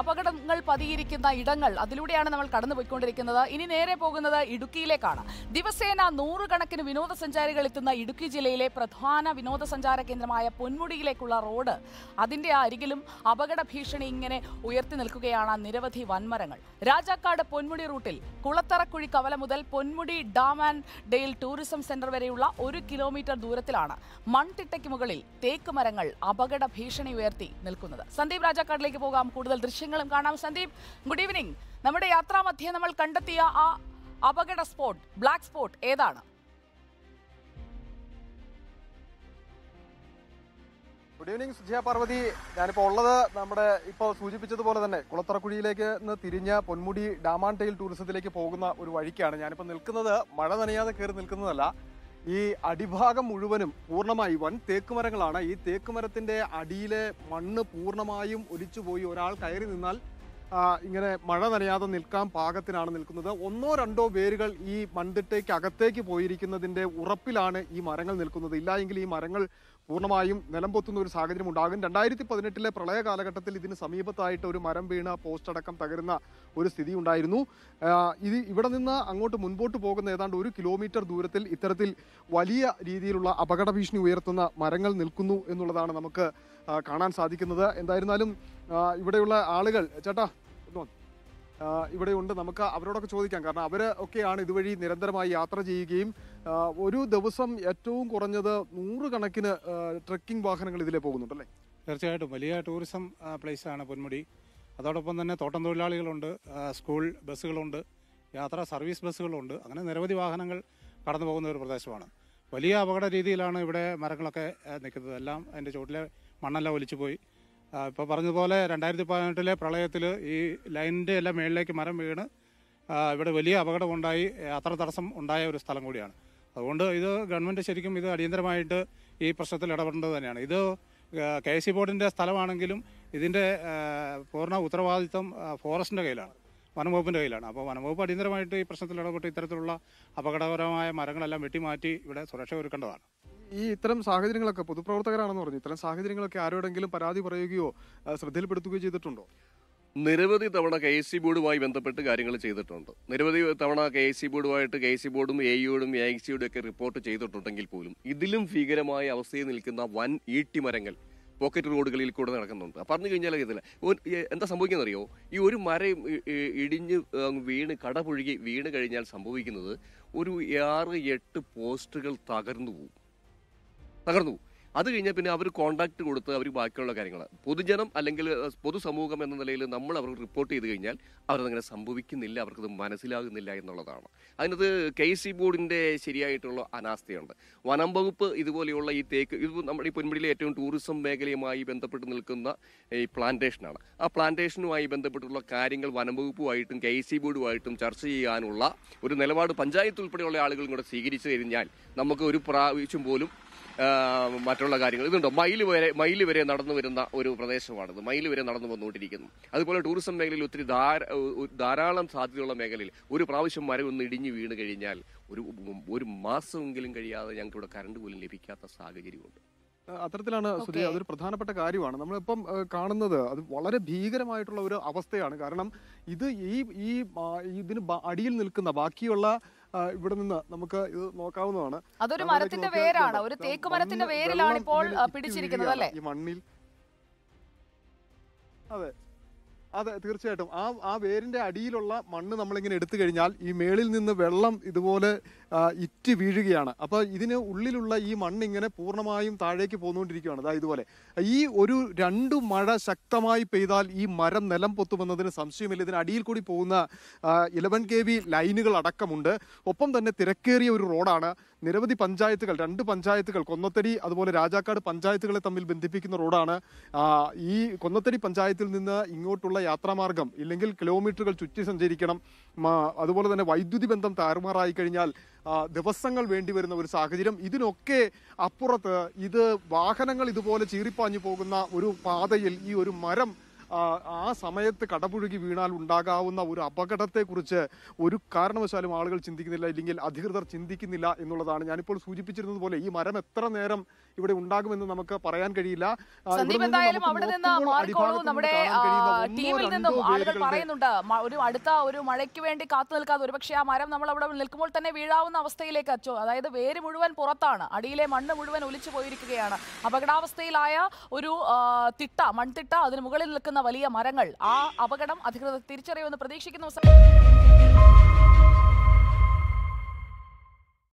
അപകടങ്ങൾ പതിയിരിക്കുന്ന ഇടങ്ങൾ അതിലൂടെയാണ് നമ്മൾ കടന്നുപോയിക്കൊണ്ടിരിക്കുന്നത് ഇനി നേരെ പോകുന്നത് ഇടുക്കിയിലേക്കാണ് ദിവസേന നൂറുകണക്കിന് വിനോദസഞ്ചാരികൾ എത്തുന്ന ഇടുക്കി ജില്ലയിലെ പ്രധാന വിനോദസഞ്ചാര കേന്ദ്രമായ പൊന്മുടിയിലേക്കുള്ള റോഡ് അതിൻ്റെ അരികിലും അപകട ഭീഷണി ഇങ്ങനെ ഉയർത്തി നിൽക്കുകയാണ് നിരവധി വൻമരങ്ങൾ രാജാക്കാട് പൊന്മുടി റൂട്ടിൽ കുളത്തറക്കുഴി കവല മുതൽ Ponmudi dam and dale tourism centre വരെയുള്ള ഒരു കിലോമീറ്റർ ദൂരത്തിലാണ് മൺതിട്ടയ്ക്ക് മുകളിൽ തേക്ക് മരങ്ങൾ അപകട ഭീഷണി ഉയർത്തി നിൽക്കുന്നത് സന്ദീപ് രാജാക്കാടിലേക്ക് പോകാം കൂടുതൽ ദൃശ്യങ്ങളും കാണാം സന്ദീപ് ഗുഡ് ഈവനിങ് നമ്മുടെ യാത്രാമധ്യേ നമ്മൾ കണ്ടെത്തിയ ആ അപകട സ്പോട്ട് ബ്ലാക്ക് സ്പോട്ട് ഏതാണ് ഗുഡ് ഈവനിങ് സുജിയ പാർവതി ഞാനിപ്പോൾ ഉള്ളത് നമ്മുടെ ഇപ്പോൾ സൂചിപ്പിച്ചതുപോലെ തന്നെ കുളത്തറക്കുഴിയിലേക്ക് നിന്ന് തിരിഞ്ഞ പൊന്മുടി ഡാമാൻ ടൈൽ ടൂറിസത്തിലേക്ക് പോകുന്ന ഒരു വഴിക്കാണ് ഞാനിപ്പോൾ നിൽക്കുന്നത് മഴ നനയാതെ കയറി നിൽക്കുന്നതല്ല ഈ അടിഭാഗം മുഴുവനും പൂർണ്ണമായി വൻ തേക്കുമരങ്ങളാണ് ഈ തേക്കുമരത്തിൻ്റെ അടിയിലെ മണ്ണ് പൂർണ്ണമായും ഒലിച്ചുപോയി ഒരാൾ കയറി നിന്നാൽ ഇങ്ങനെ മഴ നനയാതെ നിൽക്കാൻ പാകത്തിനാണ് നിൽക്കുന്നത് ഒന്നോ രണ്ടോ വേരുകൾ ഈ മണ്ടിട്ടേക്ക് അകത്തേക്ക് പോയിരിക്കുന്നതിൻ്റെ ഉറപ്പിലാണ് ഈ മരങ്ങൾ നിൽക്കുന്നത് ഇല്ലായെങ്കിൽ ഈ മരങ്ങൾ പൂർണ്ണമായും നിലംപൊത്തുന്ന ഒരു സാഹചര്യം ഉണ്ടാകും രണ്ടായിരത്തി പതിനെട്ടിലെ പ്രളയ കാലഘട്ടത്തിൽ ഇതിന് സമീപത്തായിട്ട് ഒരു മരം വീണ പോസ്റ്റ് അടക്കം തകരുന്ന ഒരു സ്ഥിതി ഉണ്ടായിരുന്നു ഇത് ഇവിടെ നിന്ന് അങ്ങോട്ട് മുൻപോട്ട് പോകുന്ന ഏതാണ്ട് ഒരു കിലോമീറ്റർ ദൂരത്തിൽ ഇത്തരത്തിൽ വലിയ രീതിയിലുള്ള അപകട ഭീഷണി ഉയർത്തുന്ന മരങ്ങൾ നിൽക്കുന്നു എന്നുള്ളതാണ് നമുക്ക് കാണാൻ സാധിക്കുന്നത് എന്തായിരുന്നാലും ഇവിടെയുള്ള ആളുകൾ ചേട്ടാ ഇവിടെയുണ്ട് നമുക്ക് അവരോടൊക്കെ ചോദിക്കാം കാരണം അവർ ഒക്കെയാണ് ഇതുവഴി നിരന്തരമായി യാത്ര ചെയ്യുകയും ഒരു ദിവസം ഏറ്റവും കുറഞ്ഞത് നൂറുകണക്കിന് ട്രക്കിംഗ് വാഹനങ്ങൾ ഇതിലെ പോകുന്നുണ്ടല്ലേ തീർച്ചയായിട്ടും വലിയ ടൂറിസം പ്ലേസാണ് പൊന്മുടി അതോടൊപ്പം തന്നെ തോട്ടം തൊഴിലാളികളുണ്ട് സ്കൂൾ ബസ്സുകളുണ്ട് യാത്രാ സർവീസ് ബസ്സുകളുണ്ട് അങ്ങനെ നിരവധി വാഹനങ്ങൾ കടന്നു പോകുന്ന ഒരു പ്രദേശമാണ് വലിയ അപകട രീതിയിലാണ് ഇവിടെ മരങ്ങളൊക്കെ നിൽക്കുന്നത് എല്ലാം അതിൻ്റെ ചുവട്ടിലെ മണ്ണെല്ലാം ഒലിച്ചു പോയി ഇപ്പോൾ പറഞ്ഞതുപോലെ രണ്ടായിരത്തി പതിനെട്ടിലെ പ്രളയത്തിൽ ഈ ലൈനിൻ്റെ എല്ലാം മേളിലേക്ക് മരം വീണ് ഇവിടെ വലിയ അപകടമുണ്ടായി അത്ര തടസ്സം ഉണ്ടായ ഒരു സ്ഥലം കൂടിയാണ് അതുകൊണ്ട് ഇത് ഗവൺമെൻറ് ശരിക്കും ഇത് അടിയന്തരമായിട്ട് ഈ പ്രശ്നത്തിൽ ഇടപെടേണ്ടത് തന്നെയാണ് ഇത് കെ സി ബോർഡിൻ്റെ സ്ഥലമാണെങ്കിലും ഇതിൻ്റെ പൂർണ്ണ ഉത്തരവാദിത്വം ഫോറസ്റ്റിൻ്റെ കയ്യിലാണ് വനംവകുപ്പിൻ്റെ കയ്യിലാണ് അപ്പോൾ വനംവകുപ്പ് അടിയന്തരമായിട്ട് ഈ പ്രശ്നത്തിൽ ഇടപെട്ട് ഇത്തരത്തിലുള്ള അപകടകരമായ മരങ്ങളെല്ലാം വെട്ടിമാറ്റി ഇവിടെ സുരക്ഷ ഒരുക്കേണ്ടതാണ് ഈ ഇത്തരം സാഹചര്യങ്ങളൊക്കെ പൊതുപ്രവർത്തകരാണെന്ന് പറഞ്ഞു ഇത്തരം സാഹചര്യങ്ങളൊക്കെ ആരോടെങ്കിലും പരാതി പറയുകയോ ശ്രദ്ധയിൽപ്പെടുത്തുകയോ ചെയ്തിട്ടുണ്ടോ നിരവധി തവണ കെ എസ് സി ബോർഡുമായി ബന്ധപ്പെട്ട് കാര്യങ്ങൾ ചെയ്തിട്ടുണ്ട് നിരവധി തവണ കെ എസ് സി ബോർഡുമായിട്ട് കെ എസ് സി ബോർഡും എ യുടും എ എക്സ് സിയുടെ ഒക്കെ റിപ്പോർട്ട് ചെയ്തിട്ടുണ്ടെങ്കിൽ പോലും ഇതിലും ഭീകരമായ അവസ്ഥയിൽ നിൽക്കുന്ന വൻ ഈട്ടിമരങ്ങൾ പോക്കറ്റ് റോഡുകളിൽ കൂടെ നടക്കുന്നുണ്ട് പറഞ്ഞു കഴിഞ്ഞാൽ ഇതില്ല എന്താ സംഭവിക്കുന്നറിയോ ഈ ഒരു മരം ഇടിഞ്ഞ് വീണ് കടപുഴുകി വീണ് കഴിഞ്ഞാൽ സംഭവിക്കുന്നത് ഒരു ആറ് എട്ട് പോസ്റ്റുകൾ തകർന്നു പോകും തകർന്നു അത് കഴിഞ്ഞാൽ പിന്നെ അവർ കോൺടാക്ട് കൊടുത്ത് അവർ ബാക്കിയുള്ള കാര്യങ്ങൾ പൊതുജനം അല്ലെങ്കിൽ പൊതുസമൂഹം എന്ന നിലയിൽ നമ്മൾ അവർക്ക് റിപ്പോർട്ട് ചെയ്ത് കഴിഞ്ഞാൽ അവരതങ്ങനെ സംഭവിക്കുന്നില്ല അവർക്കത് മനസ്സിലാകുന്നില്ല എന്നുള്ളതാണ് അതിനകത്ത് കെ സി ബോർഡിൻ്റെ ശരിയായിട്ടുള്ള അനാസ്ഥയുണ്ട് വനം വകുപ്പ് ഇതുപോലെയുള്ള ഈ തേക്ക് ഇത് നമ്മുടെ ഈ പൊന്മുടിയിലെ ഏറ്റവും ടൂറിസം മേഖലയുമായി ബന്ധപ്പെട്ട് നിൽക്കുന്ന ഈ പ്ലാന്റേഷനാണ് ആ പ്ലാന്റേഷനുമായി ബന്ധപ്പെട്ടുള്ള കാര്യങ്ങൾ വനം വകുപ്പുമായിട്ടും കെ സി ബോർഡുമായിട്ടും ചർച്ച ചെയ്യാനുള്ള ഒരു നിലപാട് പഞ്ചായത്ത് ഉൾപ്പെടെയുള്ള ആളുകളും കൂടെ സ്വീകരിച്ചു കഴിഞ്ഞാൽ നമുക്ക് ഒരു പ്രാവശ്യം പോലും മറ്റുള്ള കാര്യങ്ങൾ ഇതുണ്ടോ മയിൽ വരെ മയിൽ വരെ നടന്നു വരുന്ന ഒരു പ്രദേശമാണിത് മയിൽ വരെ നടന്നു വന്നുകൊണ്ടിരിക്കുന്നു അതുപോലെ ടൂറിസം മേഖലയിൽ ഒത്തിരി ധാരാളം സാധ്യതയുള്ള മേഖലയിൽ ഒരു പ്രാവശ്യം മരം ഒന്ന് ഇടിഞ്ഞു വീണ് കഴിഞ്ഞാൽ ഒരു ഒരു മാസമെങ്കിലും കഴിയാതെ ഞങ്ങൾക്ക് ഇവിടെ കറണ്ട് പോലും ലഭിക്കാത്ത സാഹചര്യമുണ്ട് അത്തരത്തിലാണ് സുധി അതൊരു പ്രധാനപ്പെട്ട കാര്യമാണ് നമ്മളിപ്പം കാണുന്നത് അത് വളരെ ഭീകരമായിട്ടുള്ള ഒരു അവസ്ഥയാണ് കാരണം ഇത് ഈ ഈ ഇതിന് അടിയിൽ നിൽക്കുന്ന ബാക്കിയുള്ള ഇവിടെ നിന്ന് നമുക്ക് ഇത് നോക്കാവുന്നതാണ് അതൊരു മരത്തിന്റെ വേരാണ് ഒരു തേക്ക് മരത്തിന്റെ വേരിലാണ് ഇപ്പോൾ പിടിച്ചിരിക്കുന്നത് അല്ലേ ഈ മണ്ണിൽ അതെ അതെ തീർച്ചയായിട്ടും ആ ആ വേരിന്റെ അടിയിലുള്ള മണ്ണ് നമ്മളിങ്ങനെ എടുത്തു കഴിഞ്ഞാൽ ഈ മേളിൽ നിന്ന് വെള്ളം ഇതുപോലെ ഇറ്റ് വീഴുകയാണ് അപ്പോൾ ഇതിന് ഉള്ളിലുള്ള ഈ മണ്ണ് ഇങ്ങനെ പൂർണ്ണമായും താഴേക്ക് പോന്നുകൊണ്ടിരിക്കുകയാണ് അതായത് ഇതുപോലെ ഈ ഒരു രണ്ടു മഴ ശക്തമായി പെയ്താൽ ഈ മരം നിലം പൊത്തുമെന്നതിന് സംശയമില്ല ഇതിന് അടിയിൽ കൂടി പോകുന്ന ഇലവൻ കെ വി ലൈനുകൾ അടക്കമുണ്ട് ഒപ്പം തന്നെ തിരക്കേറിയ ഒരു റോഡാണ് നിരവധി പഞ്ചായത്തുകൾ രണ്ട് പഞ്ചായത്തുകൾ കൊന്നത്തടി അതുപോലെ രാജാക്കാട് പഞ്ചായത്തുകളെ തമ്മിൽ ബന്ധിപ്പിക്കുന്ന റോഡാണ് ഈ കൊന്നത്തടി പഞ്ചായത്തിൽ നിന്ന് ഇങ്ങോട്ടുള്ള യാത്രാമാർഗം ഇല്ലെങ്കിൽ കിലോമീറ്ററുകൾ ചുറ്റി സഞ്ചരിക്കണം അതുപോലെ തന്നെ വൈദ്യുതി ബന്ധം താറുമാറായി കഴിഞ്ഞാൽ ദിവസങ്ങൾ വേണ്ടി വരുന്ന ഒരു സാഹചര്യം ഇതിനൊക്കെ അപ്പുറത്ത് ഇത് വാഹനങ്ങൾ ഇതുപോലെ ചീറിപ്പാഞ്ഞു പോകുന്ന ഒരു പാതയിൽ ഈ ഒരു മരം ആ സമയത്ത് കടപുഴുകി വീണാൽ ഉണ്ടാകാവുന്ന ഒരു അപകടത്തെക്കുറിച്ച് ഒരു കാരണവശാലും ആളുകൾ ചിന്തിക്കുന്നില്ല ഇല്ലെങ്കിൽ അധികൃതർ ചിന്തിക്കുന്നില്ല എന്നുള്ളതാണ് ഞാനിപ്പോൾ സൂചിപ്പിച്ചിരുന്നത് പോലെ ഈ മരം എത്ര നേരം ഇവിടെ ഉണ്ടാകുമെന്ന് നമുക്ക് പറയാൻ കഴിയില്ല നമ്മുടെ ടീമിൽ നിന്നും ആളുകൾ പറയുന്നുണ്ട് ഒരു അടുത്ത ഒരു മഴയ്ക്ക് വേണ്ടി കാത്തു നിൽക്കാതെ ഒരുപക്ഷെ ആ മരം നമ്മൾ അവിടെ നിൽക്കുമ്പോൾ തന്നെ വീഴാവുന്ന അവസ്ഥയിലേക്ക് അച്ചോ അതായത് വേര് മുഴുവൻ പുറത്താണ് അടിയിലെ മണ്ണ് മുഴുവൻ ഒലിച്ചു പോയിരിക്കുകയാണ് അപകടാവസ്ഥയിലായ ഒരു തിട്ട മൺതിട്ട അതിന് മുകളിൽ നിൽക്കുന്ന വലിയ മരങ്ങൾ ആ അപകടം അധികൃതർ തിരിച്ചറിയുമെന്ന് പ്രതീക്ഷിക്കുന്നു